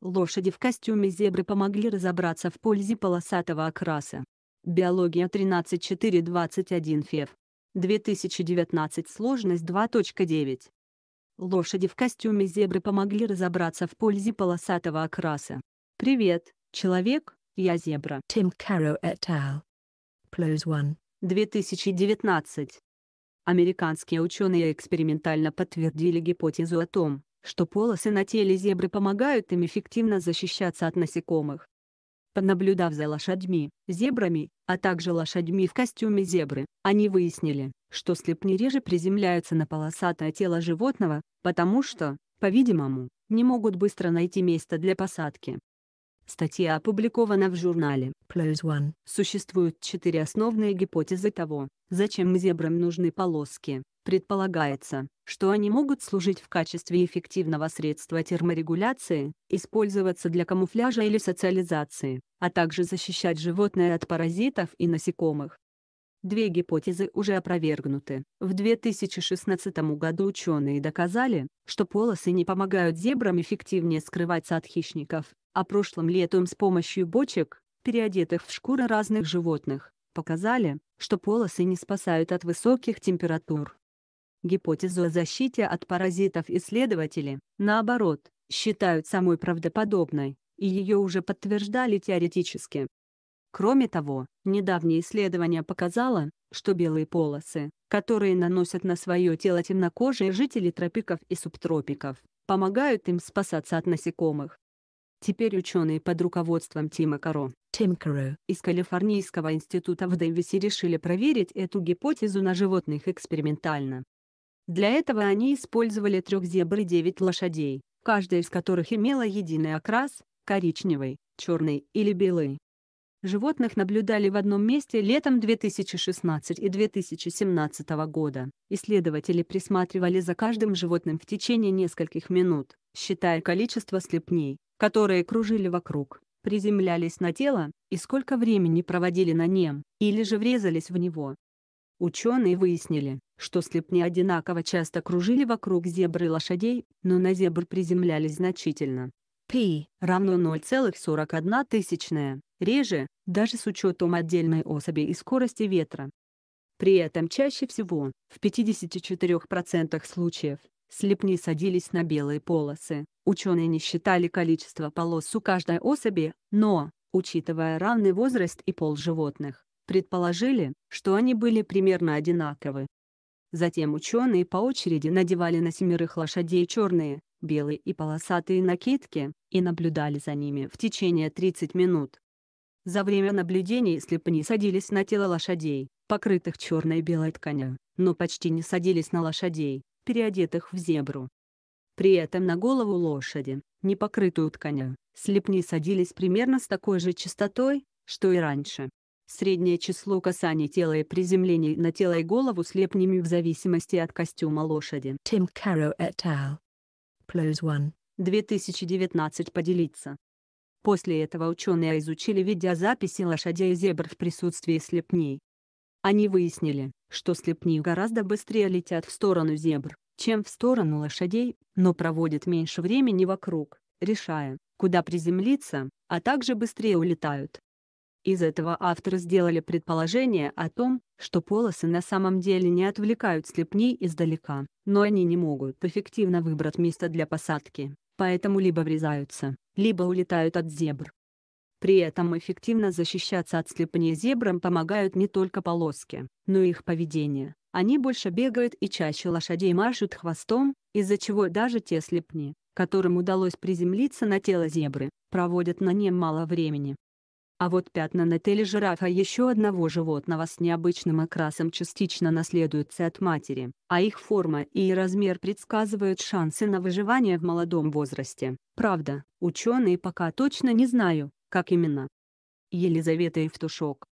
Лошади в костюме зебры помогли разобраться в пользе полосатого окраса. Биология 13.4.21 ФЕВ. 2019 сложность 2.9. Лошади в костюме зебры помогли разобраться в пользе полосатого окраса. Привет, человек, я зебра. Тим Каро et al. Close One. 2019. Американские ученые экспериментально подтвердили гипотезу о том, что полосы на теле зебры помогают им эффективно защищаться от насекомых. Понаблюдав за лошадьми, зебрами, а также лошадьми в костюме зебры, они выяснили, что слепни реже приземляются на полосатое тело животного, потому что, по-видимому, не могут быстро найти место для посадки. Статья опубликована в журнале Close One. Существуют четыре основные гипотезы того, зачем зебрам нужны полоски. Предполагается, что они могут служить в качестве эффективного средства терморегуляции, использоваться для камуфляжа или социализации, а также защищать животное от паразитов и насекомых. Две гипотезы уже опровергнуты. В 2016 году ученые доказали, что полосы не помогают зебрам эффективнее скрываться от хищников, а прошлым летом с помощью бочек, переодетых в шкуры разных животных, показали, что полосы не спасают от высоких температур. Гипотезу о защите от паразитов исследователи, наоборот, считают самой правдоподобной, и ее уже подтверждали теоретически. Кроме того, недавнее исследование показало, что белые полосы, которые наносят на свое тело темнокожие жители тропиков и субтропиков, помогают им спасаться от насекомых. Теперь ученые под руководством Тима Каро Тим из Калифорнийского института в Дэвисе решили проверить эту гипотезу на животных экспериментально. Для этого они использовали трех зебр и девять лошадей, каждая из которых имела единый окрас – коричневый, черный или белый. Животных наблюдали в одном месте летом 2016 и 2017 года. Исследователи присматривали за каждым животным в течение нескольких минут, считая количество слепней, которые кружили вокруг, приземлялись на тело, и сколько времени проводили на нем, или же врезались в него. Ученые выяснили, что слепни одинаково часто кружили вокруг зебры и лошадей, но на зебр приземлялись значительно. Пи равно 0,41 тысячная, реже, даже с учетом отдельной особи и скорости ветра. При этом чаще всего, в 54% случаев, слепни садились на белые полосы. Ученые не считали количество полос у каждой особи, но, учитывая равный возраст и пол животных, Предположили, что они были примерно одинаковы. Затем ученые по очереди надевали на семерых лошадей черные, белые и полосатые накидки и наблюдали за ними в течение 30 минут. За время наблюдений слепни садились на тело лошадей, покрытых черной и белой тканью, но почти не садились на лошадей, переодетых в зебру. При этом на голову лошади, не покрытую тканью, слепни садились примерно с такой же частотой, что и раньше. Среднее число касаний тела и приземлений на тело и голову слепними в зависимости от костюма лошади. Tim Caro et al. Plus one. 2019 поделиться. После этого ученые изучили видеозаписи лошадей и зебр в присутствии слепней. Они выяснили, что слепни гораздо быстрее летят в сторону зебр, чем в сторону лошадей, но проводят меньше времени вокруг, решая, куда приземлиться, а также быстрее улетают. Из этого авторы сделали предположение о том, что полосы на самом деле не отвлекают слепней издалека, но они не могут эффективно выбрать место для посадки, поэтому либо врезаются, либо улетают от зебр. При этом эффективно защищаться от слепней зебрам помогают не только полоски, но и их поведение. Они больше бегают и чаще лошадей машут хвостом, из-за чего даже те слепни, которым удалось приземлиться на тело зебры, проводят на нем мало времени. А вот пятна на теле жирафа еще одного животного с необычным окрасом частично наследуются от матери, а их форма и размер предсказывают шансы на выживание в молодом возрасте. Правда, ученые пока точно не знаю, как именно. Елизавета Евтушок